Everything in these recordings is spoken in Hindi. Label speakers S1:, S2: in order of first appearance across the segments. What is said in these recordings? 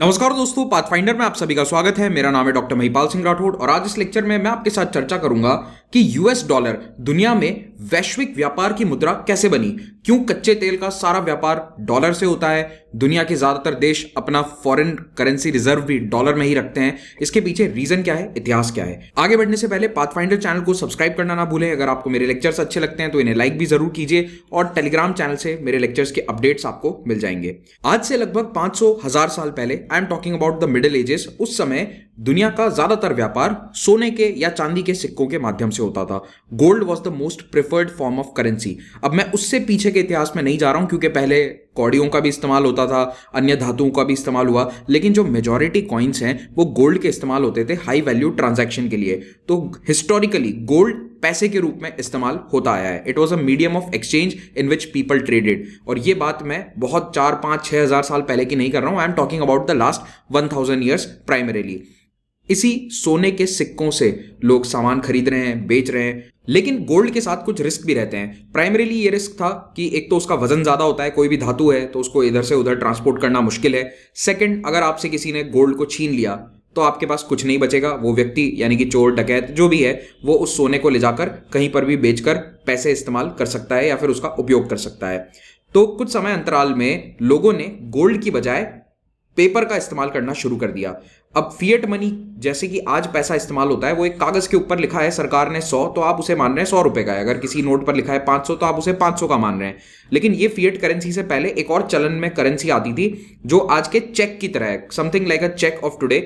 S1: नमस्कार दोस्तों पाथफाइंडर में आप सभी का स्वागत है मेरा नाम है डॉक्टर महिपाल सिंह राठौड़ और आज इस लेक्चर में मैं आपके साथ चर्चा करूंगा कि यूएस डॉलर दुनिया में वैश्विक व्यापार की मुद्रा कैसे बनी क्यों कच्चे तेल का सारा व्यापार डॉलर से होता है दुनिया के ज्यादातर देश अपना फॉरेन करेंसी रिजर्व भी डॉलर में ही रखते हैं इसके पीछे रीजन क्या है इतिहास क्या है आगे बढ़ने से पहले पाथफाइंडर चैनल को सब्सक्राइब करना ना भूलें अगर आपको मेरे लेक्चर्स अच्छे लगते हैं तो इन्हें लाइक भी जरूर कीजिए और टेलीग्राम चैनल से मेरे लेक्चर्स के अपडेट्स आपको मिल जाएंगे आज से लगभग पांच सौ हजार साल पहले I am talking about the middle ages उस समय दुनिया का ज्यादातर व्यापार सोने के या चांदी के सिक्कों के माध्यम से होता था gold was the most preferred form of currency अब मैं उससे पीछे के इतिहास में नहीं जा रहा हूं क्योंकि पहले कौड़ियों का भी इस्तेमाल होता था अन्य धातुओं का भी इस्तेमाल हुआ लेकिन जो मेजोरिटी कॉइन्स हैं वो गोल्ड के इस्तेमाल होते थे हाई वैल्यू ट्रांजेक्शन के लिए तो हिस्टोरिकली गोल्ड पैसे के रूप में इस्तेमाल होता आया है it was a medium of exchange in which people traded और ये बात मैं बहुत चार पाँच छः हज़ार साल पहले की नहीं कर रहा हूँ I am talking about the last one thousand years primarily इसी सोने के सिक्कों से लोग सामान खरीद रहे हैं बेच रहे हैं लेकिन गोल्ड के साथ कुछ रिस्क भी रहते हैं प्राइमरीली ये रिस्क था कि एक तो उसका वजन ज़्यादा होता है कोई भी धातु है तो उसको इधर से उधर ट्रांसपोर्ट करना मुश्किल है सेकंड अगर आपसे किसी ने गोल्ड को छीन लिया तो आपके पास कुछ नहीं बचेगा वो व्यक्ति यानी कि चोर डकैत जो भी है वो उस सोने को ले जाकर कहीं पर भी बेचकर पैसे इस्तेमाल कर सकता है या फिर उसका उपयोग कर सकता है तो कुछ समय अंतराल में लोगों ने गोल्ड की बजाय पेपर का इस्तेमाल करना शुरू कर दिया अब फिएट मनी जैसे कि आज पैसा इस्तेमाल होता है वो एक कागज़ के ऊपर लिखा है सरकार ने सौ तो आप उसे मान रहे हैं सौ रुपए का है अगर किसी नोट पर लिखा है पांच सौ तो आप उसे पांच सौ का मान रहे हैं लेकिन ये फिएट करेंसी से पहले एक और चलन में करेंसी आती थी जो आज के चेक की तरह है something like a cheque of today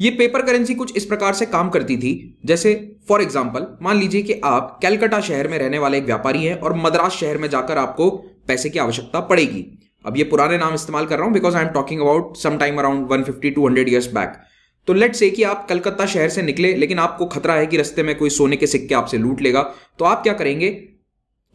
S1: ये पेपर करेंसी कुछ इस प्रकार से काम करती थी जैसे फॉर एग्जाम्पल मान लीजिए कि आप कैलकटा शहर में रहने वाले एक व्यापारी हैं और मद्रास शहर में जाकर आपको पैसे की आवश्यकता पड़ेगी अब ये पुराने नाम इस्तेमाल कर रहा हूं because I am talking about some time around 150 200 years back तो लेट्स से कि आप कलकत्ता शहर से निकले लेकिन आपको खतरा है कि रस्ते में कोई सोने के सिक्के आपसे लूट लेगा तो आप क्या करेंगे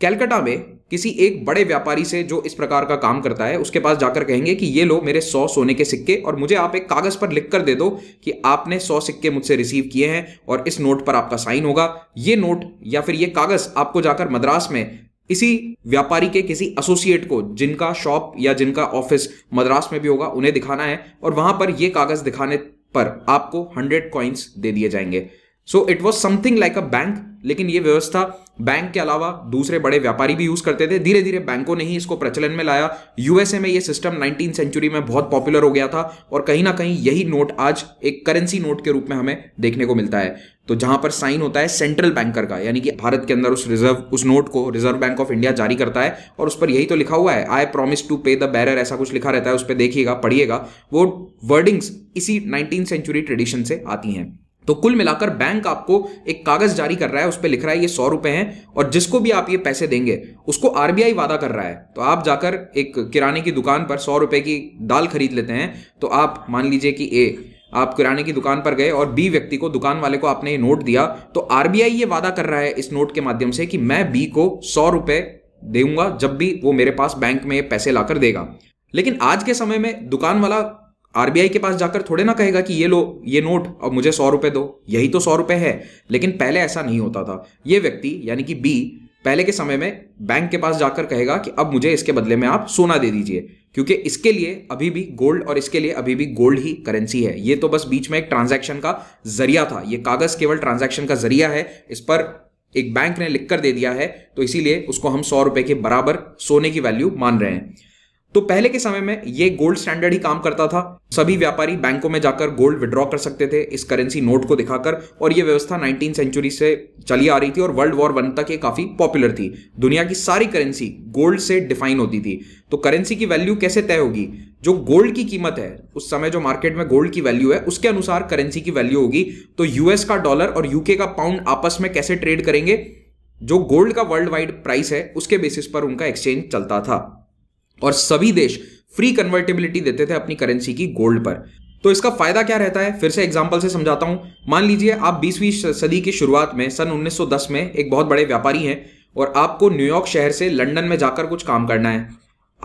S1: कैलकाटा में किसी एक बड़े व्यापारी से जो इस प्रकार का काम करता है उसके पास जाकर कहेंगे कि ये लो मेरे सौ सोने के सिक्के और मुझे आप एक कागज़ पर लिख कर दे दो कि आपने सौ सिक्के मुझसे रिसीव किए हैं और इस नोट पर आपका साइन होगा ये नोट या फिर ये कागज़ आपको जाकर मद्रास में इसी व्यापारी के किसी एसोसिएट को जिनका शॉप या जिनका ऑफिस मद्रास में भी होगा उन्हें दिखाना है और वहां पर ये कागज़ दिखाने पर आपको हंड्रेड कॉइन्स दे दिए जाएंगे so it was something like a bank लेकिन ये व्यवस्था बैंक के अलावा दूसरे बड़े व्यापारी भी यूज़ करते थे धीरे धीरे बैंकों ने ही इसको प्रचलन में लाया यूएसए में ये सिस्टम नाइनटीन सेंचुरी में बहुत पॉपुलर हो गया था और कहीं ना कहीं यही नोट आज एक करेंसी नोट के रूप में हमें देखने को मिलता है तो जहां पर साइन होता है सेंट्रल बैंकर का यानी कि भारत के अंदर उस रिजर्व उस नोट को रिजर्व बैंक ऑफ इंडिया जारी करता है और उस पर यही तो लिखा हुआ है I promise to pay the bearer ऐसा कुछ लिखा रहता है उस पर देखिएगा पढ़िएगा वो वर्डिंग्स इसी नाइनटीन सेंचुरी ट्रेडिशन से आती हैं तो कुल मिलाकर बैंक आपको एक कागज जारी कर रहा है उस पर लिख रहा है ये सौ रुपए हैं और जिसको भी आप ये पैसे देंगे उसको आरबीआई वादा कर रहा है तो आप जाकर एक किराने की दुकान पर सौ रुपए की दाल खरीद लेते हैं तो आप मान लीजिए कि ए आप किराने की दुकान पर गए और बी व्यक्ति को दुकान वाले को आपने ये नोट दिया तो आरबीआई ये वादा कर रहा है इस नोट के माध्यम से कि मैं बी को सौ रुपए दूंगा जब भी वो मेरे पास बैंक में पैसे लाकर देगा लेकिन आज के समय में दुकान वाला आरबीआई के पास जाकर थोड़े ना कहेगा कि ये लो ये नोट अब मुझे सौ रुपए दो यही तो सौ रुपए है लेकिन पहले ऐसा नहीं होता था ये व्यक्ति यानी कि बी पहले के समय में बैंक के पास जाकर कहेगा कि अब मुझे इसके बदले में आप सोना दे दीजिए क्योंकि इसके लिए अभी भी गोल्ड और इसके लिए अभी भी गोल्ड ही करेंसी है ये तो बस बीच में एक ट्रांजैक्शन का जरिया था ये कागज केवल ट्रांजैक्शन का जरिया है इस पर एक बैंक ने लिख कर दे दिया है तो इसीलिए उसको हम सौ रुपए के बराबर सोने की वैल्यू मान रहे हैं तो पहले के समय में ये गोल्ड स्टैंडर्ड ही काम करता था सभी व्यापारी बैंकों में जाकर गोल्ड विड्रॉ कर सकते थे इस करेंसी नोट को दिखाकर और ये व्यवस्था नाइनटीन सेंचुरी से चली आ रही थी और वर्ल्ड वॉर वन तक ये काफी पॉपुलर थी दुनिया की सारी करेंसी गोल्ड से डिफाइन होती थी तो करेंसी की वैल्यू कैसे तय होगी जो गोल्ड की कीमत है उस समय जो मार्केट में गोल्ड की वैल्यू है उसके अनुसार करेंसी की वैल्यू होगी तो यूएस का डॉलर और यूके का पाउंड आपस में कैसे ट्रेड करेंगे जो गोल्ड का वर्ल्ड वाइड प्राइस है उसके बेसिस पर उनका एक्सचेंज चलता था और सभी देश फ्री कन्वर्टेबिलिटी देते थे अपनी करेंसी की गोल्ड पर तो इसका फायदा क्या रहता है फिर से एग्जाम्पल से समझाता हूं मान लीजिए आप 20वीं सदी की शुरुआत में सन 1910 में एक बहुत बड़े व्यापारी हैं और आपको न्यूयॉर्क शहर से लंदन में जाकर कुछ काम करना है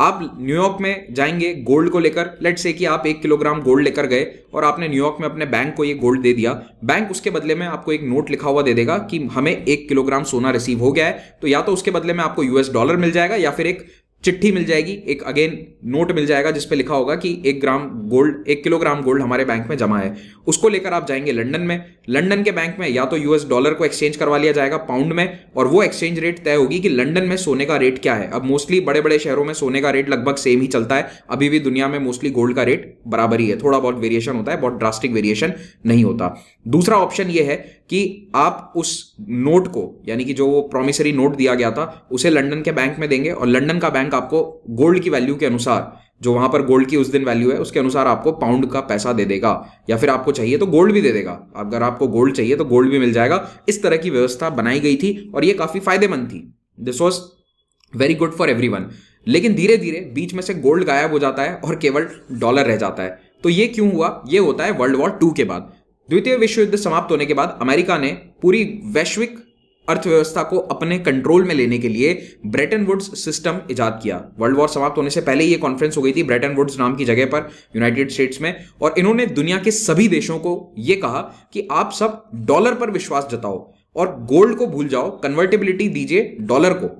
S1: आप न्यूयॉर्क में जाएंगे गोल्ड को लेकर लेट से कि आप एक किलोग्राम गोल्ड लेकर गए और आपने न्यूयॉर्क में अपने बैंक को ये गोल्ड दे दिया बैंक उसके बदले में आपको एक नोट लिखा हुआ दे देगा कि हमें एक किलोग्राम सोना रिसीव हो गया है तो या तो उसके बदले में आपको यूएस डॉलर मिल जाएगा या फिर एक चिट्ठी मिल जाएगी एक अगेन नोट मिल जाएगा जिसपे लिखा होगा कि एक ग्राम गोल्ड एक किलोग्राम गोल्ड हमारे बैंक में जमा है उसको लेकर आप जाएंगे लंदन में लंदन के बैंक में या तो यूएस डॉलर को एक्सचेंज करवा लिया जाएगा पाउंड में और वो एक्सचेंज रेट तय होगी कि लंदन में सोने का रेट क्या है अब मोस्टली बड़े बड़े शहरों में सोने का रेट लगभग सेम ही चलता है अभी भी दुनिया में मोस्टली गोल्ड का रेट बराबर ही है थोड़ा बहुत वेरिएशन होता है बहुत ड्रास्टिक वेरिएशन नहीं होता दूसरा ऑप्शन ये है कि आप उस नोट को यानी कि जो वो प्रोमिसरी नोट दिया गया था उसे लंदन के बैंक में देंगे और लंदन का बैंक आपको गोल्ड की वैल्यू के अनुसार जो वहां पर गोल्ड की उस दिन वैल्यू है उसके अनुसार आपको पाउंड का पैसा दे देगा या फिर आपको चाहिए तो गोल्ड भी दे देगा अगर आपको गोल्ड चाहिए तो गोल्ड भी मिल जाएगा इस तरह की व्यवस्था बनाई गई थी और ये काफी फायदेमंद थी this was very good for every लेकिन धीरे धीरे बीच में से गोल्ड गायब हो जाता है और केवल डॉलर रह जाता है तो ये क्यों हुआ ये होता है वर्ल्ड वॉर टू के बाद द्वितीय विश्व युद्ध समाप्त होने के बाद अमेरिका ने पूरी वैश्विक अर्थव्यवस्था को अपने कंट्रोल में लेने के लिए ब्रेटन वुड्स सिस्टम इजाद किया वर्ल्ड वॉर समाप्त होने से पहले ये कॉन्फ्रेंस हो गई थी ब्रेटन वुड्स नाम की जगह पर यूनाइटेड स्टेट्स में और इन्होंने दुनिया के सभी देशों को यह कहा कि आप सब डॉलर पर विश्वास जताओ और गोल्ड को भूल जाओ कन्वर्टेबिलिटी दीजिए डॉलर को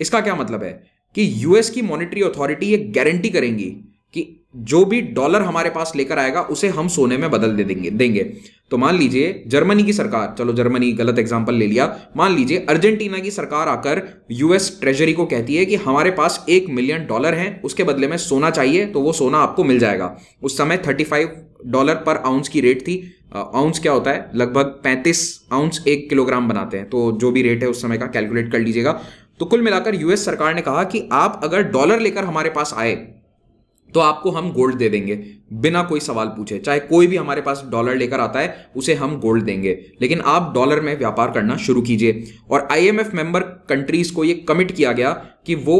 S1: इसका क्या मतलब है कि यूएस की मॉनिटरी अथॉरिटी ये गारंटी करेंगी कि जो भी डॉलर हमारे पास लेकर आएगा उसे हम सोने में बदल दे देंगे देंगे तो मान लीजिए जर्मनी की सरकार चलो जर्मनी गलत एग्जाम्पल ले लिया मान लीजिए अर्जेंटीना की सरकार आकर यूएस ट्रेजरी को कहती है कि हमारे पास एक मिलियन डॉलर हैं उसके बदले में सोना चाहिए तो वो सोना आपको मिल जाएगा उस समय थर्टी फाइव डॉलर पर आउंस की रेट थी आउंस क्या होता है लगभग पैंतीस आउंस एक किलोग्राम बनाते हैं तो जो भी रेट है उस समय का कैलकुलेट कर लीजिएगा तो कुल मिलाकर यूएस सरकार ने कहा कि आप अगर डॉलर लेकर हमारे पास आए तो आपको हम गोल्ड दे देंगे बिना कोई सवाल पूछे चाहे कोई भी हमारे पास डॉलर लेकर आता है उसे हम गोल्ड देंगे लेकिन आप डॉलर में व्यापार करना शुरू कीजिए और आईएमएफ मेंबर कंट्रीज को ये कमिट किया गया कि वो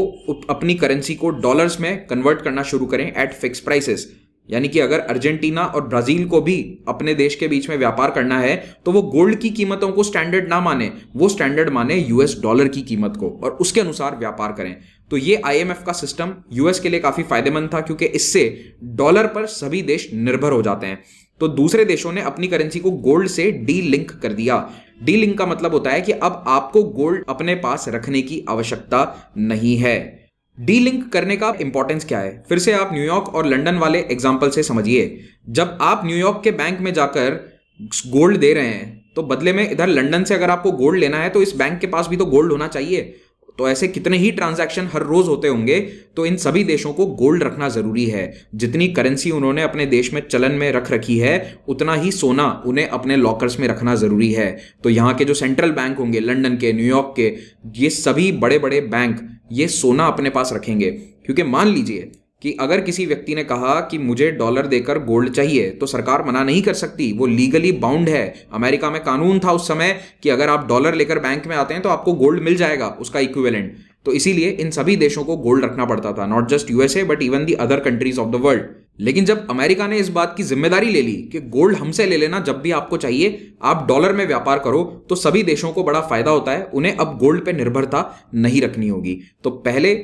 S1: अपनी करेंसी को डॉलर्स में कन्वर्ट करना शुरू करें एट फिक्स प्राइसेस यानी कि अगर अर्जेंटीना और ब्राजील को भी अपने देश के बीच में व्यापार करना है तो वो गोल्ड की कीमतों को स्टैंडर्ड ना माने वो स्टैंडर्ड माने यूएस डॉलर की कीमत को और उसके अनुसार व्यापार करें तो ये आईएमएफ का सिस्टम यूएस के लिए काफी फायदेमंद था क्योंकि इससे डॉलर पर सभी देश निर्भर हो जाते हैं तो दूसरे देशों ने अपनी करेंसी को गोल्ड से डी लिंक कर दिया डी लिंक का मतलब होता है कि अब आपको गोल्ड अपने पास रखने की आवश्यकता नहीं है डी लिंक करने का इंपॉर्टेंस क्या है फिर से आप न्यूयॉर्क और लंदन वाले एग्जाम्पल से समझिए जब आप न्यूयॉर्क के बैंक में जाकर गोल्ड दे रहे हैं तो बदले में इधर लंदन से अगर आपको गोल्ड लेना है तो इस बैंक के पास भी तो गोल्ड होना चाहिए तो ऐसे कितने ही ट्रांजैक्शन हर रोज होते होंगे तो इन सभी देशों को गोल्ड रखना जरूरी है जितनी करेंसी उन्होंने अपने देश में चलन में रख रखी है उतना ही सोना उन्हें अपने लॉकर्स में रखना जरूरी है तो यहाँ के जो सेंट्रल बैंक होंगे लंडन के न्यूयॉर्क के ये सभी बड़े बड़े बैंक ये सोना अपने पास रखेंगे क्योंकि मान लीजिए कि अगर किसी व्यक्ति ने कहा कि मुझे डॉलर देकर गोल्ड चाहिए तो सरकार मना नहीं कर सकती वो लीगली बाउंड है अमेरिका में कानून था उस समय कि अगर आप डॉलर लेकर बैंक में आते हैं तो आपको गोल्ड मिल जाएगा उसका इक्विवेलेंट तो इसीलिए इन सभी देशों को गोल्ड रखना पड़ता था not just USA but even the other countries of the world लेकिन जब अमेरिका ने इस बात की जिम्मेदारी ले ली कि गोल्ड हमसे ले लेना जब भी आपको चाहिए आप डॉलर में व्यापार करो तो सभी देशों को बड़ा फायदा होता है उन्हें अब गोल्ड पे निर्भरता नहीं रखनी होगी तो पहले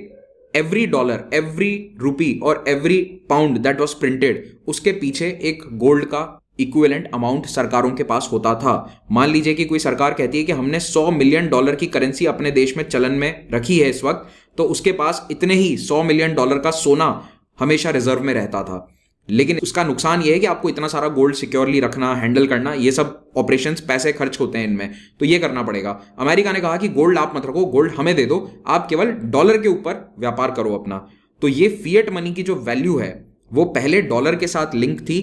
S1: एवरी डॉलर एवरी रुपी और every pound that was printed उसके पीछे एक गोल्ड का इक्विवेलेंट अमाउंट सरकारों के पास होता था मान लीजिए कि कोई सरकार कहती है कि हमने 100 मिलियन डॉलर की करेंसी अपने देश में चलन में रखी है इस वक्त तो उसके पास इतने ही 100 मिलियन डॉलर का सोना हमेशा रिजर्व में रहता था लेकिन उसका नुकसान यह है कि आपको इतना सारा गोल्ड सिक्योरली रखना हैंडल करना ये सब ऑपरेशन पैसे खर्च होते हैं इनमें तो ये करना पड़ेगा अमेरिका ने कहा कि गोल्ड आप मत रखो गोल्ड हमें दे दो आप केवल डॉलर के ऊपर व्यापार करो अपना तो ये फियट मनी की जो वैल्यू है वो पहले डॉलर के साथ लिंक थी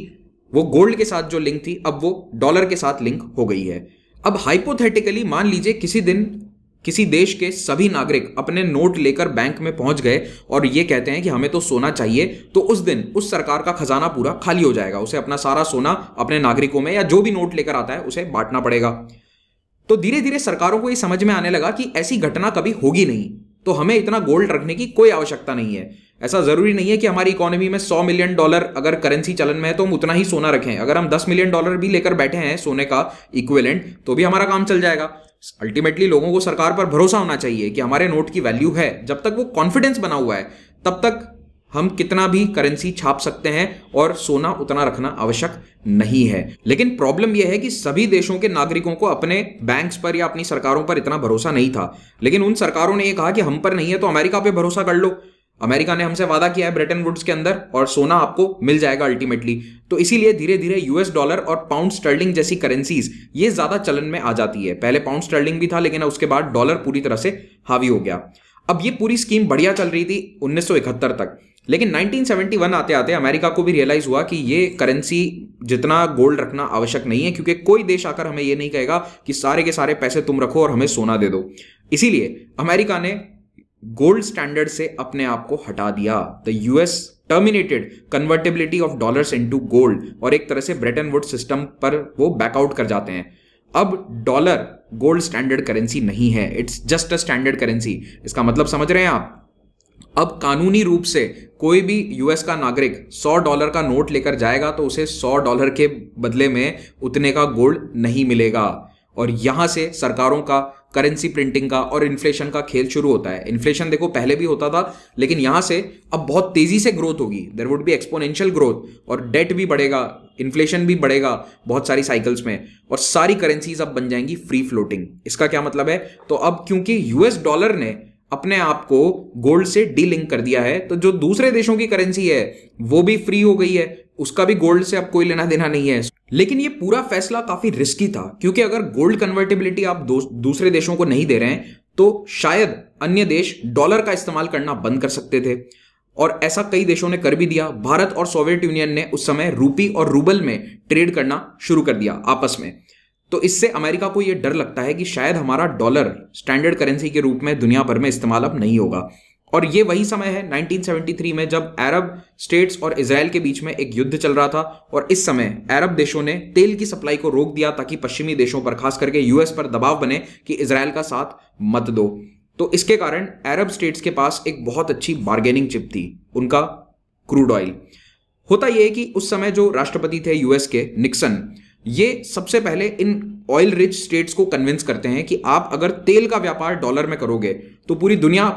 S1: वो गोल्ड के साथ जो लिंक थी अब वो डॉलर के साथ लिंक हो गई है अब हाइपोथेटिकली मान लीजिए किसी दिन किसी देश के सभी नागरिक अपने नोट लेकर बैंक में पहुंच गए और ये कहते हैं कि हमें तो सोना चाहिए तो उस दिन उस सरकार का खजाना पूरा खाली हो जाएगा उसे अपना सारा सोना अपने नागरिकों में या जो भी नोट लेकर आता है उसे बांटना पड़ेगा तो धीरे धीरे सरकारों को ये समझ में आने लगा कि ऐसी घटना कभी होगी नहीं तो हमें इतना गोल्ड रखने की कोई आवश्यकता नहीं है ऐसा जरूरी नहीं है कि हमारी इकोनॉमी में 100 मिलियन डॉलर अगर करेंसी चलन में है तो हम उतना ही सोना रखें अगर हम 10 मिलियन डॉलर भी लेकर बैठे हैं सोने का इक्विवेलेंट तो भी हमारा काम चल जाएगा अल्टीमेटली लोगों को सरकार पर भरोसा होना चाहिए कि हमारे नोट की वैल्यू है जब तक वो कॉन्फिडेंस बना हुआ है तब तक हम कितना भी करेंसी छाप सकते हैं और सोना उतना रखना आवश्यक नहीं है लेकिन प्रॉब्लम यह है कि सभी देशों के नागरिकों को अपने बैंक्स पर या अपनी सरकारों पर इतना भरोसा नहीं था लेकिन उन सरकारों ने यह कहा कि हम पर नहीं है तो अमेरिका पर भरोसा कर लो अमेरिका ने हमसे वादा किया है ब्रिटेन वुड्स के अंदर और सोना आपको मिल जाएगा अल्टीमेटली तो इसीलिए धीरे धीरे यूएस डॉलर और पाउंड स्टर्लिंग जैसी करेंसीज ये ज्यादा चलन में आ जाती है पहले पाउंड स्टर्लिंग भी था लेकिन उसके बाद डॉलर पूरी तरह से हावी हो गया अब ये पूरी स्कीम बढ़िया चल रही थी उन्नीस तक लेकिन 1971 आते आते अमेरिका को भी रियलाइज हुआ कि ये करेंसी जितना गोल्ड रखना आवश्यक नहीं है क्योंकि कोई देश आकर हमें ये नहीं कहेगा कि सारे के सारे पैसे तुम रखो और हमें सोना दे दो इसीलिए अमेरिका ने गोल्ड स्टैंडर्ड से अपने आप को हटा दिया the US terminated convertibility of into gold और एक तरह से ब्रिटेन वुड सिस्टम पर वो बैकआउट कर जाते हैं अब डॉलर गोल्ड स्टैंडर्ड करेंसी नहीं है it's just a standard currency इसका मतलब समझ रहे हैं आप अब कानूनी रूप से कोई भी यूएस का नागरिक 100 डॉलर का नोट लेकर जाएगा तो उसे 100 डॉलर के बदले में उतने का गोल्ड नहीं मिलेगा और यहां से सरकारों का करेंसी प्रिंटिंग का और इन्फ्लेशन का खेल शुरू होता है इन्फ्लेशन देखो पहले भी होता था लेकिन यहाँ से अब बहुत तेजी से ग्रोथ होगी there would be exponential growth और डेट भी बढ़ेगा इन्फ्लेशन भी बढ़ेगा बहुत सारी साइकिल्स में और सारी करेंसीज अब बन जाएंगी फ्री फ्लोटिंग इसका क्या मतलब है तो अब क्योंकि यूएस डॉलर ने अपने आप को गोल्ड से डीलिंक कर दिया है तो जो दूसरे देशों की करेंसी है वो भी फ्री हो गई है उसका भी गोल्ड से अब कोई लेना देना नहीं है लेकिन ये पूरा फैसला काफी रिस्की था क्योंकि अगर गोल्ड कन्वर्टेबिलिटी आप दूसरे देशों को नहीं दे रहे हैं तो शायद अन्य देश डॉलर का इस्तेमाल करना बंद कर सकते थे और ऐसा कई देशों ने कर भी दिया भारत और सोवियत यूनियन ने उस समय रूपी और रूबल में ट्रेड करना शुरू कर दिया आपस में तो इससे अमेरिका को यह डर लगता है कि शायद हमारा डॉलर स्टैंडर्ड करेंसी के रूप में दुनिया भर में इस्तेमाल अब नहीं होगा और ये वही समय है 1973 में जब अरब स्टेट्स और इसराइल के बीच में एक युद्ध चल रहा था और इस समय अरब देशों ने तेल की सप्लाई को रोक दिया ताकि पश्चिमी देशों पर खास करके यूएस पर दबाव बने कि इसराइल का साथ मत दो तो इसके कारण अरब स्टेट्स के पास एक बहुत अच्छी बार्गेनिंग चिप थी उनका क्रूड ऑयल होता यह कि उस समय जो राष्ट्रपति थे यूएस के निक्सन ये सबसे पहले इन ऑयल रिच स्टेट्स को कन्विंस करते हैं कि आप अगर तेल का व्यापार डॉलर में करोगे तो पूरी दुनिया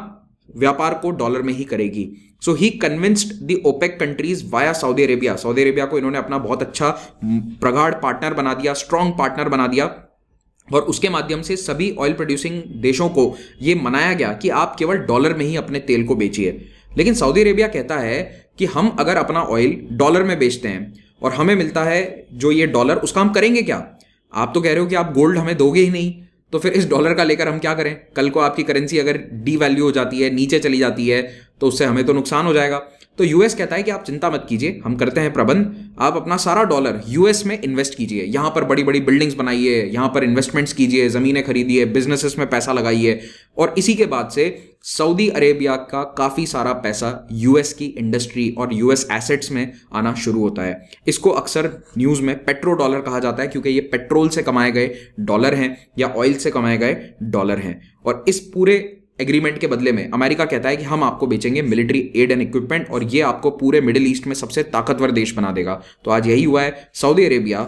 S1: व्यापार को डॉलर में ही करेगी so he convinced the OPEC countries via Saudi Arabia Saudi Arabia को इन्होंने अपना बहुत अच्छा प्रगाढ़ पार्टनर बना दिया स्ट्रांग पार्टनर बना दिया और उसके माध्यम से सभी ऑयल प्रोड्यूसिंग देशों को ये मनाया गया कि आप केवल डॉलर में ही अपने तेल को बेचिए लेकिन सऊदी अरेबिया कहता है कि हम अगर अपना ऑयल डॉलर में बेचते हैं और हमें मिलता है जो ये डॉलर उसका हम करेंगे क्या आप तो कह रहे हो कि आप गोल्ड हमें दोगे ही नहीं तो फिर इस डॉलर का लेकर हम क्या करें कल को आपकी करेंसी अगर डी वैल्यू हो जाती है नीचे चली जाती है तो उससे हमें तो नुकसान हो जाएगा तो यूएस कहता है कि आप चिंता मत कीजिए हम करते हैं प्रबंध आप अपना सारा डॉलर यूएस में इन्वेस्ट कीजिए यहां पर बड़ी बड़ी बिल्डिंग्स बनाइए यहां पर इन्वेस्टमेंट्स कीजिए ज़मीनें खरीदिए बिजनेसेस में पैसा लगाइए और इसी के बाद से सऊदी अरेबिया का काफ़ी सारा पैसा यूएस की इंडस्ट्री और यूएस एसेट्स में आना शुरू होता है इसको अक्सर न्यूज़ में पेट्रो डॉलर कहा जाता है क्योंकि ये पेट्रोल से कमाए गए डॉलर हैं या ऑयल से कमाए गए डॉलर हैं और इस पूरे एग्रीमेंट के बदले में अमेरिका कहता है कि हम आपको बेचेंगे मिलिट्री एड एंड इक्विपमेंट और ये आपको पूरे मिडिल ईस्ट में सबसे ताकतवर देश बना देगा तो आज यही हुआ है सऊदी अरेबिया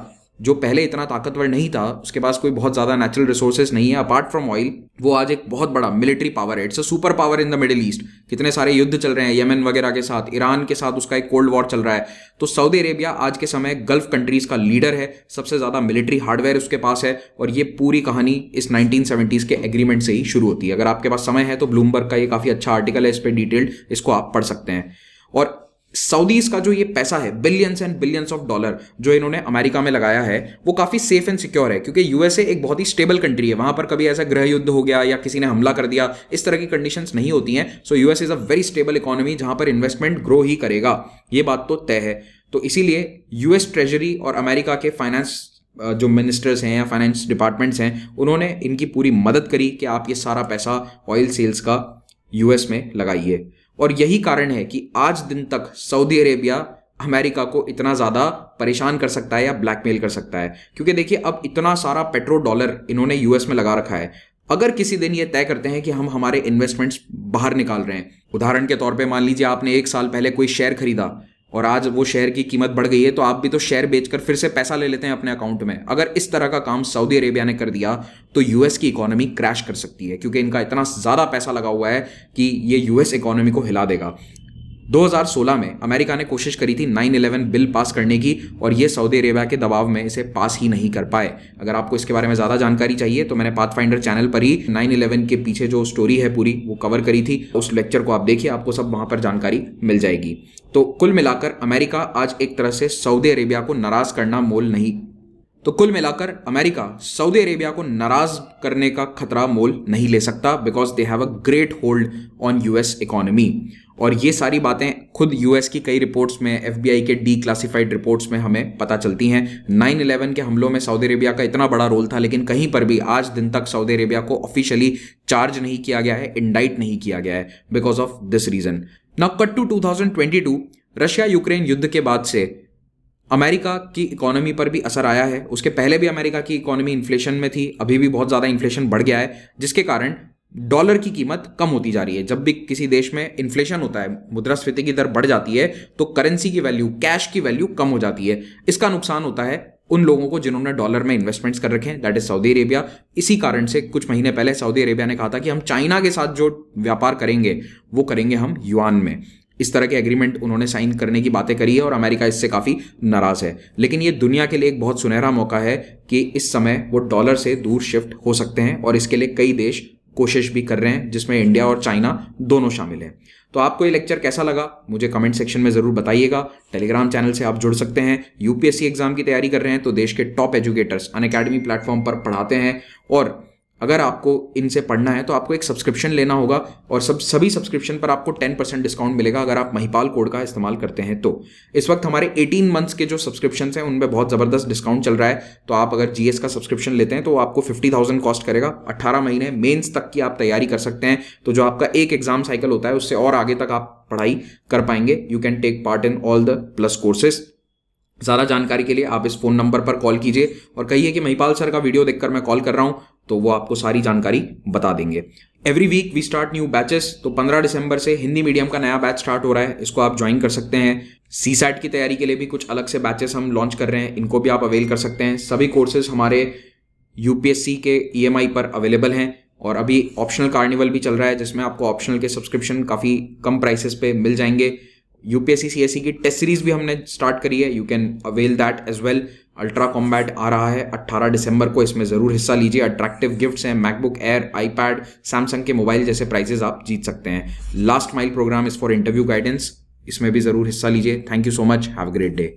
S1: जो पहले इतना ताकतवर नहीं था उसके पास कोई बहुत ज़्यादा नेचुरल रिसोर्सेज नहीं है अपार्ट फ्रॉम ऑयल वो आज एक बहुत बड़ा मिलिट्री पावर है it's a super power in the middle east कितने सारे युद्ध चल रहे हैं यमन वगैरह के साथ ईरान के साथ उसका एक कोल्ड वॉर चल रहा है तो सऊदी अरेबिया आज के समय गल्फ कंट्रीज का लीडर है सबसे ज़्यादा मिलिट्री हार्डवेयर उसके पास है और ये पूरी कहानी इस नाइनटीन के एग्रीमेंट से ही शुरू होती है अगर आपके पास समय है तो ब्लूमबर्ग का ये काफ़ी अच्छा आर्टिकल है इस पर डिटेल्ड इसको आप पढ़ सकते हैं और सऊदीज का जो ये पैसा है billions and billions of dollar जो इन्होंने अमेरिका में लगाया है वो काफ़ी सेफ एंड सिक्योर है क्योंकि यूएसए एक बहुत ही स्टेबल कंट्री है वहां पर कभी ऐसा गृह युद्ध हो गया या किसी ने हमला कर दिया इस तरह की कंडीशंस नहीं होती हैं so US is a very stable economy जहां पर इन्वेस्टमेंट ग्रो ही करेगा ये बात तो तय है तो इसीलिए यूएस ट्रेजरी और अमेरिका के फाइनेंस जो मिनिस्टर्स हैं या फाइनेंस डिपार्टमेंट्स हैं उन्होंने इनकी पूरी मदद करी कि आप ये सारा पैसा ऑयल सेल्स का यूएस में लगाइए और यही कारण है कि आज दिन तक सऊदी अरेबिया अमेरिका को इतना ज़्यादा परेशान कर सकता है या ब्लैकमेल कर सकता है क्योंकि देखिए अब इतना सारा पेट्रो डॉलर इन्होंने यूएस में लगा रखा है अगर किसी दिन ये तय करते हैं कि हम हमारे इन्वेस्टमेंट्स बाहर निकाल रहे हैं उदाहरण के तौर पे मान लीजिए आपने एक साल पहले कोई शेयर खरीदा और आज वो शेयर की कीमत बढ़ गई है तो आप भी तो शेयर बेचकर फिर से पैसा ले लेते हैं अपने अकाउंट में अगर इस तरह का काम सऊदी अरेबिया ने कर दिया तो यूएस की इकोनॉमी क्रैश कर सकती है क्योंकि इनका इतना ज़्यादा पैसा लगा हुआ है कि ये यूएस इकोनॉमी को हिला देगा 2016 में अमेरिका ने कोशिश करी थी 9/11 बिल पास करने की और ये सऊदी अरेबिया के दबाव में इसे पास ही नहीं कर पाए अगर आपको इसके बारे में ज़्यादा जानकारी चाहिए तो मैंने पाथ फाइंडर चैनल पर ही 9/11 के पीछे जो स्टोरी है पूरी वो कवर करी थी उस लेक्चर को आप देखिए आपको सब वहां पर जानकारी मिल जाएगी तो कुल मिलाकर अमेरिका आज एक तरह से सऊदी अरेबिया को नाराज़ करना मोल नहीं तो कुल मिलाकर अमेरिका सऊदी अरेबिया को नाराज करने का खतरा मोल नहीं ले सकता because they have a great hold on US economy और ये सारी बातें खुद यूएस की कई रिपोर्ट्स में एफबीआई के डी क्लासिफाइड रिपोर्ट्स में हमें पता चलती हैं नाइन इलेवन के हमलों में सऊदी अरेबिया का इतना बड़ा रोल था लेकिन कहीं पर भी आज दिन तक सऊदी अरेबिया को ऑफिशियली चार्ज नहीं किया गया है इंडाइट नहीं किया गया है बिकॉज ऑफ दिस रीजन न cut to to Russia Ukraine युद्ध के बाद से अमेरिका की इकोनॉमी पर भी असर आया है उसके पहले भी अमेरिका की इकोनॉमी इन्फ्लेशन में थी अभी भी बहुत ज़्यादा इन्फ्लेशन बढ़ गया है जिसके कारण डॉलर की कीमत कम होती जा रही है जब भी किसी देश में इन्फ्लेशन होता है मुद्रास्फीति की दर बढ़ जाती है तो करेंसी की वैल्यू कैश की वैल्यू कम हो जाती है इसका नुकसान होता है उन लोगों को जिन्होंने डॉलर में इन्वेस्टमेंट्स कर रखे हैं दैट इज सऊदी अरेबिया इसी कारण से कुछ महीने पहले सऊदी अरेबिया ने कहा था कि हम चाइना के साथ जो व्यापार करेंगे वो करेंगे हम युआन में इस तरह के एग्रीमेंट उन्होंने साइन करने की बातें करी है और अमेरिका इससे काफ़ी नाराज़ है लेकिन ये दुनिया के लिए एक बहुत सुनहरा मौका है कि इस समय वो डॉलर से दूर शिफ्ट हो सकते हैं और इसके लिए कई देश कोशिश भी कर रहे हैं जिसमें इंडिया और चाइना दोनों शामिल हैं तो आपको ये लेक्चर कैसा लगा मुझे कमेंट सेक्शन में ज़रूर बताइएगा टेलीग्राम चैनल से आप जुड़ सकते हैं यूपीएससी एग्जाम की तैयारी कर रहे हैं तो देश के top educators Unacademy platform पर पढ़ाते हैं और अगर आपको इनसे पढ़ना है तो आपको एक सब्सक्रिप्शन लेना होगा और सब सभी सब्सक्रिप्शन पर आपको 10 परसेंट डिस्काउंट मिलेगा अगर आप महिपाल कोड का इस्तेमाल करते हैं तो इस वक्त हमारे 18 मंथ्स के जो सब्सक्रिप्शन हैं उनमें बहुत ज़बरदस्त डिस्काउंट चल रहा है तो आप अगर जीएस का सब्सक्रिप्शन लेते हैं तो आपको फिफ्टी कॉस्ट करेगा अट्ठारह महीने मेन्स तक की आप तैयारी कर सकते हैं तो जो आपका एक एग्जाम साइकिल होता है उससे और आगे तक आप पढ़ाई कर पाएंगे you can take part in all the plus courses ज़्यादा जानकारी के लिए आप इस फ़ोन नंबर पर कॉल कीजिए और कहिए कि महिपाल सर का वीडियो देखकर मैं कॉल कर रहा हूँ तो वो आपको सारी जानकारी बता देंगे every week we start new batches तो 15 दिसंबर से हिंदी मीडियम का नया बैच स्टार्ट हो रहा है इसको आप ज्वाइन कर सकते हैं सी सैट की तैयारी के लिए भी कुछ अलग से बैचेस हम लॉन्च कर रहे हैं इनको भी आप अवेल कर सकते हैं सभी कोर्सेज हमारे यूपीएससी के ई e पर अवेलेबल हैं और अभी ऑप्शनल कार्निवल भी चल रहा है जिसमें आपको ऑप्शनल के सब्सक्रिप्शन काफ़ी कम प्राइसेस पे मिल जाएंगे यूपीएससी सी एस की टेस्ट सीरीज भी हमने स्टार्ट करी है you can avail that as well ultra combat आ रहा है 18 दिसंबर को इसमें ज़रूर हिस्सा लीजिए अट्रैक्टिव गिफ्ट्स हैं मैकबुक एयर आईपैड सैमसंग के मोबाइल जैसे प्राइजेस आप जीत सकते हैं last mile program is for interview guidance इसमें भी ज़रूर हिस्सा लीजिए thank you so much have great day